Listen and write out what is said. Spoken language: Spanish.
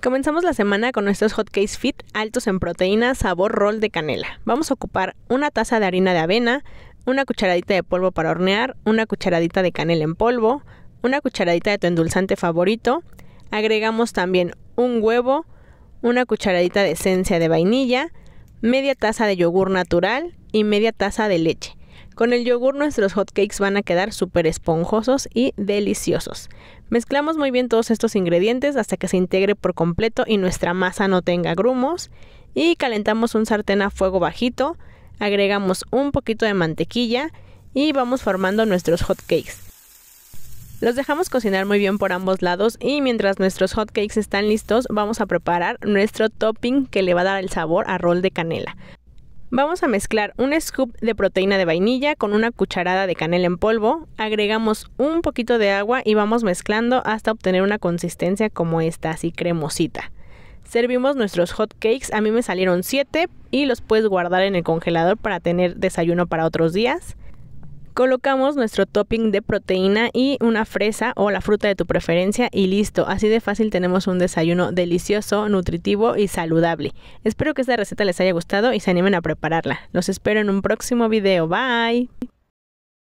Comenzamos la semana con nuestros hotcakes fit altos en proteína, sabor rol de canela. Vamos a ocupar una taza de harina de avena, una cucharadita de polvo para hornear, una cucharadita de canela en polvo, una cucharadita de tu endulzante favorito. Agregamos también un huevo, una cucharadita de esencia de vainilla, media taza de yogur natural y media taza de leche. Con el yogur nuestros hotcakes van a quedar súper esponjosos y deliciosos. Mezclamos muy bien todos estos ingredientes hasta que se integre por completo y nuestra masa no tenga grumos. Y calentamos un sartén a fuego bajito, agregamos un poquito de mantequilla y vamos formando nuestros hotcakes. Los dejamos cocinar muy bien por ambos lados y mientras nuestros hotcakes están listos vamos a preparar nuestro topping que le va a dar el sabor a rol de canela. Vamos a mezclar un scoop de proteína de vainilla con una cucharada de canela en polvo, agregamos un poquito de agua y vamos mezclando hasta obtener una consistencia como esta, así cremosita. Servimos nuestros hot cakes, a mí me salieron 7 y los puedes guardar en el congelador para tener desayuno para otros días colocamos nuestro topping de proteína y una fresa o la fruta de tu preferencia y listo. Así de fácil tenemos un desayuno delicioso, nutritivo y saludable. Espero que esta receta les haya gustado y se animen a prepararla. Los espero en un próximo video. Bye.